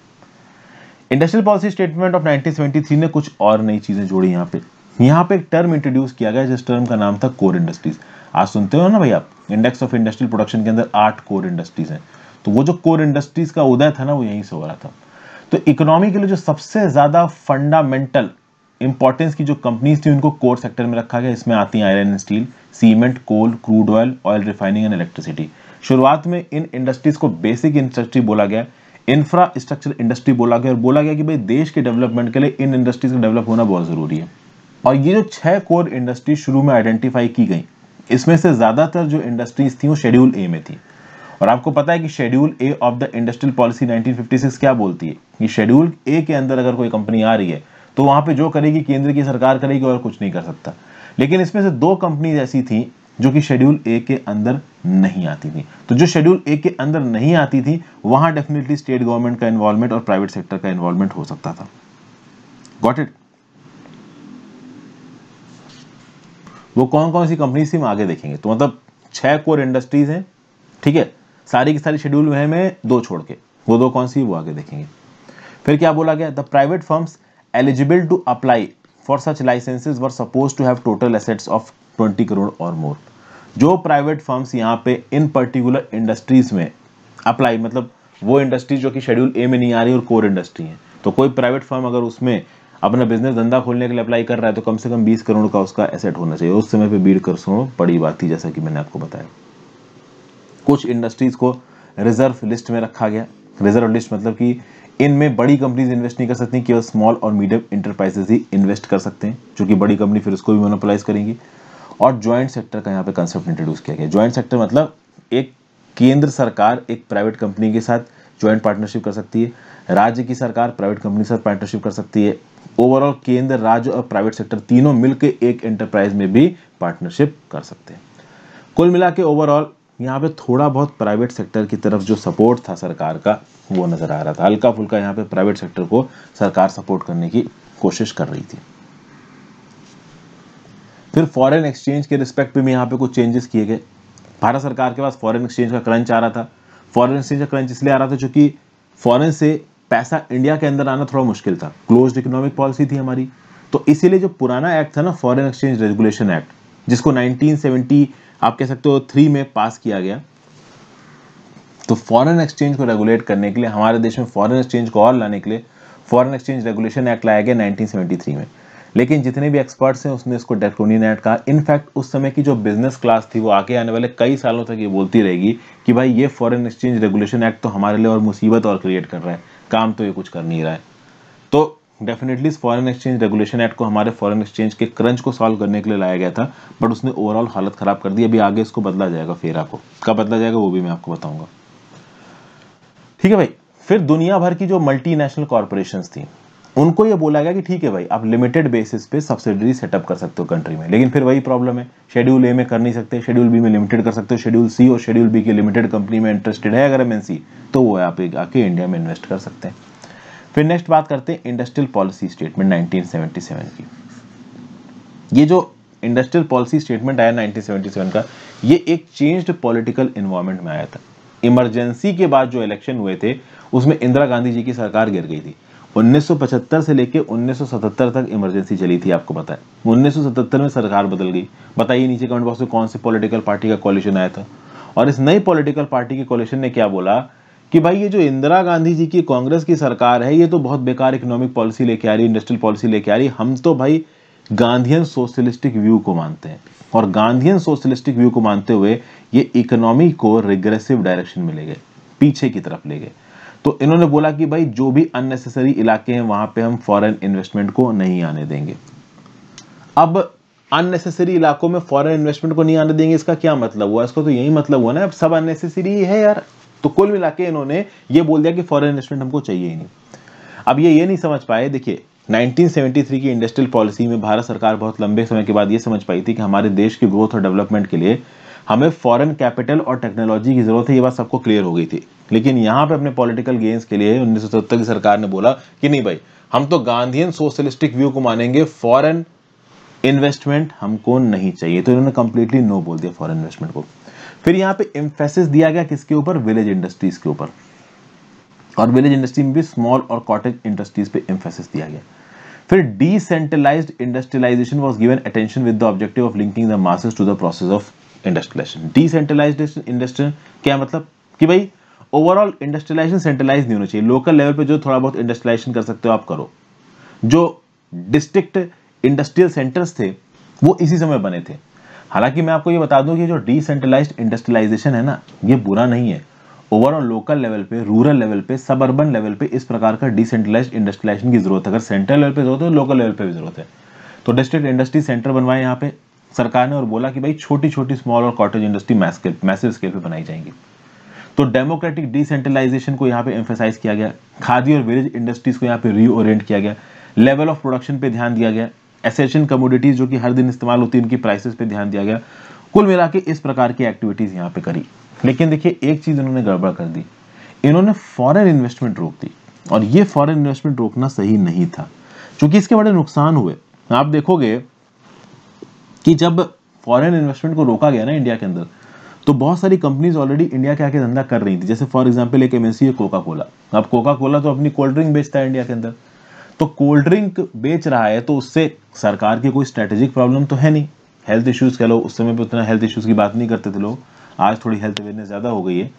Speaker 1: industrial policy statement of 1973 ने कुछ और नई चीज़ें जोड़ी यहाँ पे यहाँ पे एक टर्म इंट्रोड्यूस किया गया जिस टर्म का नाम था कोर इंडस्ट्रीज आज सुनते हो ना भाई आप इंडेक्स ऑफ इंडस्ट्रियल प्रोडक्शन के अंदर आठ कोर इंडस्ट्रीज हैं तो वो जो कोर इंडस्ट्रीज का उदय था ना वो यहीं से हो रहा था तो इकोनॉमी के लिए जो सबसे ज्यादा फंडामेंटल इंपॉर्टेंस की जो कंपनीज थी उनको कोर सेक्टर में रखा गया इसमें आती है iron and steel cement coal crude oil oil refining and electricity शुरुआत में इन इंडस्ट्रीज को बेसिक इंडस्ट्री बोला गया इंफ्रास्ट्रक्चर इंडस्ट्री बोला गया और बोला गया कि भाई देश के डेवलपमेंट के लिए इन इंडस्ट्रीज का डेवलप होना बहुत जरूरी है और ये जो छह कोर इंडस्ट्री शुरू में आइडेंटिफाई की गई इसमें से ज़्यादातर जो इंडस्ट्रीज थी वो शेड्यूल ए में थी और आपको पता है कि schedule A of the industrial policy 1956 क्या बोलती है कि शेड्यूल ए के अंदर अगर कोई कंपनी आ रही है तो वहां पे जो करेगी केंद्र की सरकार करेगी और कुछ नहीं कर सकता लेकिन इसमें से दो कंपनीज ऐसी थी जो कि शेड्यूल ए के अंदर नहीं आती थी तो जो शेड्यूल ए के अंदर नहीं आती थी वहां डेफिनेटली स्टेट गवर्नमेंट का इन्वॉल्वमेंट और प्राइवेट सेक्टर का इन्वॉल्वमेंट हो सकता था गॉट इट वो कौन कौन सी कंपनीज थी हम आगे देखेंगे तो मतलब छह कोर इंडस्ट्रीज हैं ठीक है सारी की सारी शेड्यूल में मैं दो छोड़ के वो दो कौन सी वो आगे देखेंगे फिर क्या बोला गया the private firms eligible to apply for such licences were supposed to have total assets of twenty crore और मोर जो प्राइवेट फर्म्स यहाँ पे इन पर्टिकुलर इंडस्ट्रीज में अप्लाई मतलब वो इंडस्ट्रीज जो कि शेड्यूल ए में नहीं आ रही और कोर इंडस्ट्री है तो कोई प्राइवेट फर्म अगर उसमें अपना बिजनेस धंधा खोलने के लिए अप्लाई कर रहा है तो कम से कम बीस करोड़ का उसका एसेट होना चाहिए उस समय पे बीड करोड़ बड़ी बात थी जैसा कि मैंने आपको बताया कुछ इंडस्ट्रीज को रिजर्व लिस्ट में रखा गया रिजर्व लिस्ट मतलब कि इनमें बड़ी कंपनीज इन्वेस्ट नहीं कर सकती केवल स्मॉल और मीडियम इंटरप्राइजेस ही इन्वेस्ट कर सकते हैं चूंकि बड़ी कंपनी फिर उसको भी मोनोपलाइज करेंगी और ज्वाइंट सेक्टर का यहाँ पे कंसेप्ट इंट्रोड्यूस किया गया ज्वाइंट सेक्टर मतलब एक केंद्र सरकार एक प्राइवेट कंपनी के साथ ज्वाइंट पार्टनरशिप कर सकती है राज्य की सरकार प्राइवेट कंपनी के साथ पार्टनरशिप कर सकती है ओवरऑल केंद्र राज्य और प्राइवेट सेक्टर तीनों मिलकर एक एंटरप्राइज में भी पार्टनरशिप कर सकते हैं कुल मिला ओवरऑल यहाँ पे थोड़ा बहुत प्राइवेट सेक्टर की तरफ जो सपोर्ट था सरकार का वो नज़र आ रहा था हल्का फुल्का यहाँ पे प्राइवेट सेक्टर को सरकार सपोर्ट करने की कोशिश कर रही थी फिर फॉरेन एक्सचेंज के रिस्पेक्ट पे भी यहाँ पे कुछ चेंजेस किए गए भारत सरकार के पास फॉरेन एक्सचेंज का करंच आ रहा था फॉरेन एक्सचेंज का क्रंच इसलिए आ रहा था चूंकि फॉरेन से पैसा इंडिया के अंदर आना थोड़ा मुश्किल था क्लोज इकोनॉमिक पॉलिसी थी हमारी तो इसीलिए जो पुराना एक्ट था ना फॉरेन एक्सचेंज रेगुलेशन एक्ट जिसको 1970 आप कह सकते हो थ्री में पास किया गया तो फॉरेन एक्सचेंज को रेगुलेट करने के लिए हमारे देश में फॉरेन एक्सचेंज को और लाने के लिए फॉरेन एक्सचेंज रेगुलेशन एक्ट लाया गया 1973 में लेकिन जितने भी एक्सपर्ट्स हैं उसने इसको डेक्रोनियन एक्ट कहा इनफैक्ट उस समय की जो बिजनेस क्लास थी वो आगे आने वाले कई सालों तक ये बोलती रहेगी कि भाई ये फॉरेन एक्सचेंज रेगुलेशन एक्ट तो हमारे लिए और मुसीबत और क्रिएट कर रहा है काम तो ये कुछ कर नहीं रहा है तो definitely foreign exchange regulation act को हमारे फॉरेन एक्सचेंज के क्रंच को सॉल्व करने के लिए लाया गया था बट उसने ओवरऑल हालत खराब कर दी अभी आगे इसको बदला जाएगा फेरा को कब बदला जाएगा वो भी मैं आपको बताऊंगा ठीक है भाई फिर दुनिया भर की जो मल्टीनेशनल कॉरपोरेशंस थी उनको ये बोला गया कि ठीक है भाई आप लिमिटेड बेसिस पे सब्सिडरी सेटअप कर सकते हो कंट्री में लेकिन फिर वही प्रॉब्लम है शेड्यूल ए में कर नहीं सकते शेड्यूल बी में लिमिटेड कर सकते हो शेड्यूल सी और शेड्यूल बी के लिमिटेड कंपनी में इंटरेस्टेड है अगर एम तो वो आप आके इंडिया में इन्वेस्ट कर सकते हैं फिर नेक्स्ट बात करते हैं इंडस्ट्रियल पॉलिसी स्टेटमेंट नाइनटीन की ये जो इंडस्ट्रियल पॉलिसी स्टेटमेंट आया नाइनटीन का ये एक चेंज पॉलिटिकल इन्वायरमेंट में आया था इमरजेंसी के बाद जो इलेक्शन हुए थे उसमें इंदिरा गांधी जी की सरकार गिर गई थी 1975 से लेके 1977 तक इमरजेंसी चली थी आपको पता है 1977 में सरकार बदल गई बताइए नीचे कमेंट बॉक्स में कौन से पॉलिटिकल पार्टी का कॉलिशन आया था और इस नई पॉलिटिकल पार्टी के कॉलिशन ने क्या बोला कि भाई ये जो इंदिरा गांधी जी की कांग्रेस की सरकार है ये तो बहुत बेकार इकोनॉमिक पॉलिसी लेके आ रही इंडस्ट्रियल पॉलिसी लेके आ रही हम तो भाई गांधीयन सोशलिस्टिक व्यू को मानते हैं और गांधीयन सोशलिस्टिक व्यू को मानते हुए ये इकोनॉमी को रिग्रेसिव डायरेक्शन में ले गए पीछे की तरफ ले गए तो इन्होंने बोला कि भाई जो भी अननेसेसरी इलाके हैं वहां पे हम फॉरेन इन्वेस्टमेंट को नहीं आने देंगे अब अननेसेसरी इलाकों में फॉरेन इन्वेस्टमेंट को नहीं आने देंगे इसका क्या मतलब हुआ इसका तो यही मतलब हुआ ना अब सब अननेसेसरी है यार तो कुल मिला के इन्होंने ये बोल दिया कि फॉरन इन्वेस्टमेंट हमको चाहिए ही नहीं अब ये ये नहीं समझ पाए देखिए 1973 की इंडस्ट्रियल पॉलिसी में भारत सरकार बहुत लंबे समय के बाद ये समझ पाई थी कि हमारे देश की ग्रोथ और डेवलपमेंट के लिए हमें फॉरेन कैपिटल और टेक्नोलॉजी की जरूरत है ये बात सबको क्लियर हो गई थी लेकिन यहां पे अपने पॉलिटिकल गेंस के लिए उन्नीस की सरकार ने बोला कि नहीं भाई हम तो गांधीन सोशलिस्टिक व्यू को मानेंगे फॉरेन इन्वेस्टमेंट हमको नहीं चाहिए तो इन्होंने कंप्लीटली नो बोल दिया फॉरेन इन्वेस्टमेंट को फिर यहां पे एम्फेसिस दिया गया किसके ऊपर विलेज इंडस्ट्रीज के ऊपर और विलेज इंडस्ट्री में भी स्मॉल और कॉटेज इंडस्ट्रीज पे एम्फेसिस दिया गया फिर decentralise industrialisation was given attention with the objective of linking the masses to the process of industrialisation decentralise industry क्या मतलब कि भाई ओवरऑल इंडस्ट्रियलाइजेशन सेंट्रलाइज नहीं होना चाहिए लोकल लेवल पे जो थोड़ा बहुत इंडस्ट्रियलाइजेशन कर सकते हो आप करो जो डिस्ट्रिक्ट इंडस्ट्रियल सेंटर्स थे वो इसी समय बने थे हालांकि मैं आपको ये बता दूं कि जो डिसेंट्रलाइज इंडस्ट्रियलाइजेशन है ना ये बुरा नहीं है ओवरऑल लोकल लेवल पे रूरल लेवल पे सब अर्बन लेवल पे इस प्रकार का डिसेंट्रलाइज इंडस्ट्रियलाइजेशन की जरूरत है अगर सेंट्रल लेवल पे जरूरत है लोकल तो लेवल पे भी जरूरत है तो डिस्ट्रिक्ट इंडस्ट्री सेंटर बनवाए यहाँ पे सरकार ने और बोला कि भाई छोटी छोटी स्मॉल और कॉटेज इंडस्ट्री मैसिव स्केल पर बनाई जाएंगी तो डेमोक्रेटिक डिसेंट्रलाइजेशन को यहाँ पे एम्फेसाइज किया गया खादी और विलेज इंडस्ट्रीज को यहाँ पे रीओरियंट किया गया लेवल ऑफ प्रोडक्शन पे ध्यान दिया गया एसेशन कमोडिटीज जो कि हर दिन इस्तेमाल होती है उनकी प्राइसेस पे ध्यान दिया गया कुल मिला के इस प्रकार की एक्टिविटीज यहाँ पे करी लेकिन देखिए एक चीज इन्होंने गड़बड़ कर दी इन्होंने फॉरेन इन्वेस्टमेंट रोक दी और ये फॉरेन इन्वेस्टमेंट रोकना सही नहीं था क्योंकि इसके बड़े नुकसान हुए आप देखोगे कि जब फॉरेन इन्वेस्टमेंट को रोका गया ना इंडिया के अंदर तो बहुत सारी कंपनीज ऑलरेडी इंडिया के आके धंधा कर रही थी जैसे फॉर एग्जाम्पल एक एमएनसी है कोका कोला अब कोका कोला तो अपनी कोल्ड ड्रिंक बेचता है इंडिया के अंदर तो कोल्ड ड्रिंक बेच रहा है तो उससे सरकार की कोई स्ट्रेटेजिक प्रॉब्लम तो है नहीं हेल्थ इश्यूज़ कह लो उस समय पर उतना हेल्थ इश्यूज़ की बात नहीं करते थे लोग आज थोड़ी हेल्थ अवेयरनेस ज़्यादा हो गई है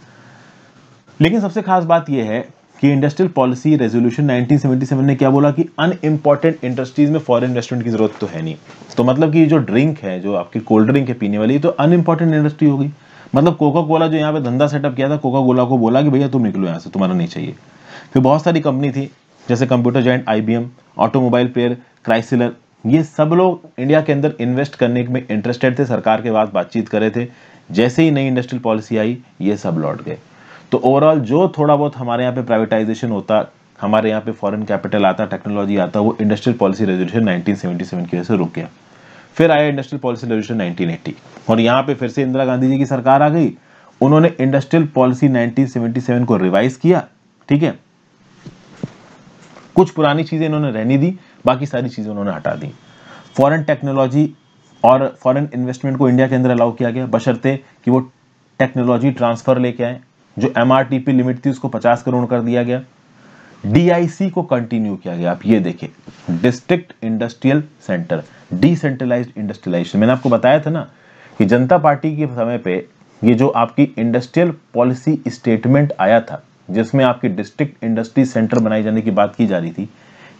Speaker 1: लेकिन सबसे खास बात यह है कि इंडस्ट्रियल पॉलिसी रेजोल्यूशन 1977 ने क्या बोला कि अनइम्पॉर्टेंट इंडस्ट्रीज में फॉरेन इन्वेस्टमेंट की जरूरत तो है नहीं तो मतलब कि जो ड्रिंक है जो आपकी कोल्ड ड्रिंक है पीने वाली तो अनइम्पॉर्टेंट इंडस्ट्री होगी मतलब कोका कोला जो यहाँ पे धंधा सेटअप किया था कोका कोला को बोला कि भैया तुम निकलो यहाँ से तुम्हारा नहीं चाहिए फिर बहुत सारी कंपनी थी जैसे computer giant I automobile player Chrysler ये सब लोग इंडिया के अंदर इन्वेस्ट करने में इंटरेस्टेड थे सरकार के बाद बातचीत करे थे जैसे ही नई इंडस्ट्रियल पॉलिसी आई ये सब लौट गए तो ओवरऑल जो थोड़ा बहुत हमारे यहाँ पे प्राइवेटाइजेशन होता हमारे यहाँ पे फॉरेन कैपिटल आता टेक्नोलॉजी आता वो इंडस्ट्रियल पॉलिसी रेजोल्यूशन 1977 की वजह से रुक गया फिर आया इंडस्ट्रियल पॉलिसी रेजोल्यूशन 1980 और यहाँ पे फिर से इंदिरा गांधी जी की सरकार आ गई उन्होंने इंडस्ट्रियल पॉलिसी 1977 को रिवाइज किया ठीक है कुछ पुरानी चीजें इन्होंने रहने दी बाकी सारी चीजें उन्होंने हटा दी फॉरेन टेक्नोलॉजी और फॉरेन इन्वेस्टमेंट को इंडिया के अंदर अलाउ किया गया बशर्ते कि वो टेक्नोलॉजी ट्रांसफर लेके आए जो एम लिमिट थी उसको पचास करोड़ कर दिया गया डीआईसी को कंटिन्यू किया गया आप ये देखिए district industrial centre decentralised industrialisation मैंने आपको बताया था ना कि जनता पार्टी के समय पे ये जो आपकी इंडस्ट्रियल पॉलिसी स्टेटमेंट आया था जिसमें आपकी डिस्ट्रिक्ट इंडस्ट्री सेंटर बनाए जाने की बात की जा रही थी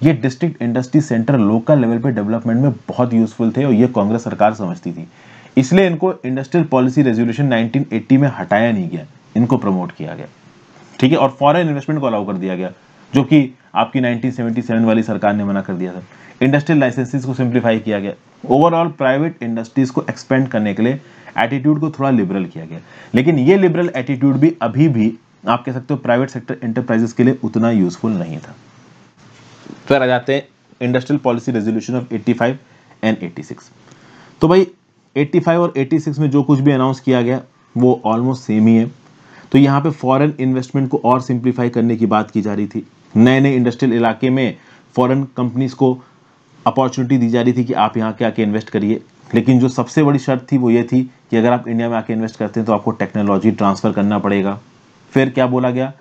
Speaker 1: ये district industry centre local level पे डेवलपमेंट में बहुत यूजफुल थे और ये कांग्रेस सरकार समझती थी इसलिए इनको इंडस्ट्रियल पॉलिसी रेजोल्यूशन 1980 में हटाया नहीं गया इनको प्रमोट किया गया ठीक है और फॉरेन इन्वेस्टमेंट को अलाउ कर दिया गया जो कि आपकी 1977 वाली सरकार ने मना कर दिया था इंडस्ट्रियल लाइसेंसेस को सिंप्लीफाई किया गया ओवरऑल प्राइवेट इंडस्ट्रीज को एक्सपेंड करने के लिए एटीट्यूड को थोड़ा लिबरल किया गया लेकिन ये लिबरल एटीट्यूड भी अभी भी आप कह सकते हो प्राइवेट सेक्टर इंटरप्राइजेस के लिए उतना यूजफुल नहीं था फिर आ जाते हैं industrial policy resolution of 85 and 86 तो भाई 85 और 86 में जो कुछ भी अनाउंस किया गया वो ऑलमोस्ट सेम ही है तो यहाँ पे फॉरेन इन्वेस्टमेंट को और सिंप्लीफाई करने की बात की जा रही थी नए नए इंडस्ट्रियल इलाके में फॉरेन कंपनीज को अपॉर्चुनिटी दी जा रही थी कि आप यहाँ के आके इन्वेस्ट करिए लेकिन जो सबसे बड़ी शर्त थी वो ये थी कि अगर आप इंडिया में आके इन्वेस्ट करते हैं तो आपको टेक्नोलॉजी ट्रांसफ़र करना पड़ेगा फिर क्या बोला गया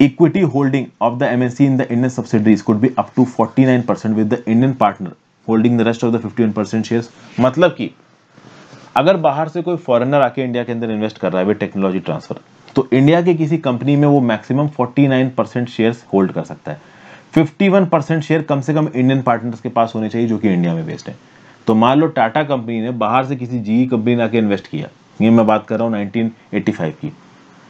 Speaker 1: equity holding of the M in the Indian subsidies could be up to forty percent with the Indian partner holding the rest of the fifty percent shares मतलब कि अगर बाहर से कोई फॉरेनर आके इंडिया के अंदर इन्वेस्ट कर रहा है विद टेक्नोलॉजी ट्रांसफर तो इंडिया के किसी कंपनी में वो मैक्सिमम 49 परसेंट शेयर होल्ड कर सकता है 51 परसेंट शेयर कम से कम इंडियन पार्टनर्स के पास होने चाहिए जो कि इंडिया में बेस्ड है तो मान लो टाटा कंपनी ने बाहर से किसी जीई कंपनी ने आके इन्वेस्ट किया ये मैं बात कर रहा हूँ 1985 की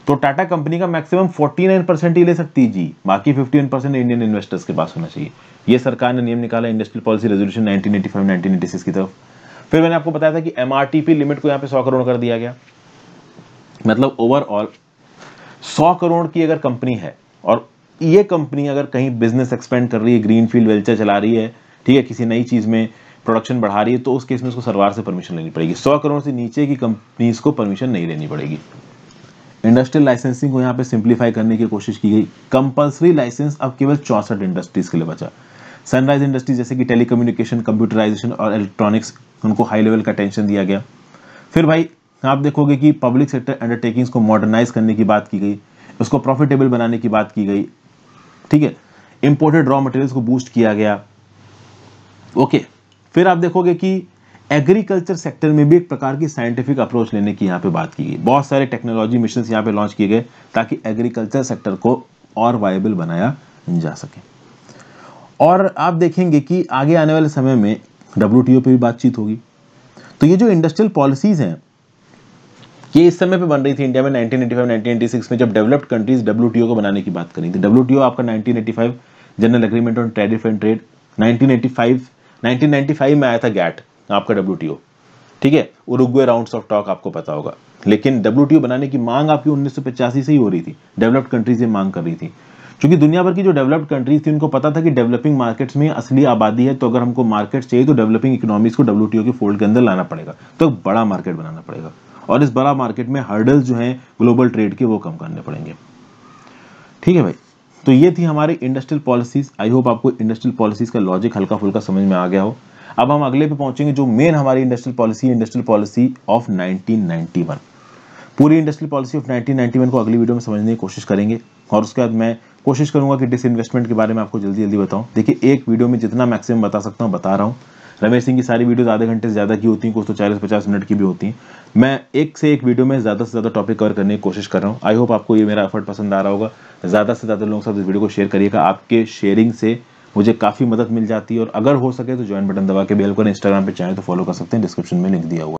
Speaker 1: तो टाटा कंपनी का मैक्सिमम 49 परसेंट ही ले सकती है जी e। बाकी 51 परसेंट इंडियन इन्वेस्टर्स के पास होना चाहिए ये सरकार ने नियम निकाला इंडस्ट्रियल पॉलिसी रेजोल्यूशन 1985 1986 की तरफ फिर मैंने आपको बताया था कि एमआरटीपी लिमिट को यहाँ पे सौ करोड़ कर दिया गया मतलब ओवरऑल सौ करोड़ की अगर कंपनी है और ये कंपनी अगर कहीं बिजनेस एक्सपेंड कर रही है ग्रीन फील्ड वेल्चर चला रही है ठीक है किसी नई चीज़ में प्रोडक्शन बढ़ा रही है तो उस केस में उसको सरवार से परमिशन लेनी पड़ेगी सौ करोड़ से नीचे की कंपनी को परमिशन नहीं लेनी पड़ेगी इंडस्ट्रियल लाइसेंसिंग को यहाँ पे सिंप्लीफाई करने की कोशिश की गई कंपलसरी लाइसेंस अब केवल चौसठ इंडस्ट्रीज के लिए बचा सनराइज इंडस्ट्रीज जैसे कि टेलीकम्युनिकेशन कंप्यूटराइजेशन और इलेक्ट्रॉनिक्स उनको हाई लेवल का टेंशन दिया गया फिर भाई आप देखोगे कि पब्लिक सेक्टर अंडरटेकिंग्स को मॉडर्नाइज करने की बात की गई उसको प्रॉफिटेबल बनाने की बात की गई ठीक है इंपोर्टेड रॉ मटेरियल्स को बूस्ट किया गया ओके फिर आप देखोगे कि एग्रीकल्चर सेक्टर में भी एक प्रकार की साइंटिफिक अप्रोच लेने की यहाँ पे बात की गई बहुत सारे टेक्नोलॉजी मिशन यहाँ पे लॉन्च किए गए ताकि एग्रीकल्चर सेक्टर को और वायबल बनाया जा सके और आप देखेंगे कि आगे आने वाले समय में डब्ल्यू पे भी बातचीत होगी तो ये जो इंडस्ट्रियल पॉलिसीज़ हैं ये इस समय पे बन रही थी इंडिया में 1985 1986 में जब डेवलप्ड कंट्रीज डब्ल्यू को बनाने की बात करी थी डब्ल्यू आपका 1985 general agreement on tariff and trade 1985 1995 में आया था गैट आपका डब्ल्यू ठीक है उरुग्वे राउंड्स ऑफ टॉक आपको पता होगा लेकिन डब्ल्यू बनाने की मांग आपकी उन्नीस से ही हो रही थी डेवलप्ड कंट्रीज ये मांग कर रही थी क्योंकि दुनिया भर की जो डेवलप्ड कंट्रीज थी उनको पता था कि डेवलपिंग मार्केट्स में असली आबादी है तो अगर हमको मार्केट चाहिए तो डेवलपिंग इकोनॉमीज को डब्ल्यू के फोल्ड के अंदर लाना पड़ेगा तो बड़ा मार्केट बनाना पड़ेगा और इस बड़ा मार्केट में हर्डल्स जो हैं ग्लोबल ट्रेड के वो कम करने पड़ेंगे ठीक है भाई तो ये थी हमारी इंडस्ट्रियल पॉलिसीज आई होप आपको इंडस्ट्रियल पॉलिसीज का लॉजिक हल्का फुल्का समझ में आ गया हो अब हम अगले पे पहुंचेंगे जो मेन हमारी industrial policy industrial policy of 1991 पूरी इंडस्ट्रियल पॉलिसी ऑफ 1991 को अगली वीडियो में समझने की कोशिश करेंगे और उसके बाद मैं कोशिश करूंगा कि डिसइन्वेस्टमेंट के बारे में आपको जल्दी जल्दी बताऊं देखिए एक वीडियो में जितना मैक्सिमम बता सकता हूं बता रहा हूं रमेश सिंह की सारी वीडियोज़ आधे घंटे से ज़्यादा की होती हैं कुछ तो चालीस पचास मिनट की भी होती हैं मैं एक से एक वीडियो में ज़्यादा से ज़्यादा टॉपिक कवर करने की कोशिश कर रहा हूँ आई होप आपको ये मेरा एफर्ट पसंद आ रहा होगा ज़्यादा से ज़्यादा लोगों के साथ इस वीडियो को शेयर करिएगा आपके शेयरिंग से मुझे काफ़ी मदद मिल जाती है और अगर हो सके तो ज्वाइन बटन दबा के बेल कर इंस्टाग्राम पर चाहें तो फॉलो कर सकते हैं डिस्क्रिप्शन में लिंक दिया हुआ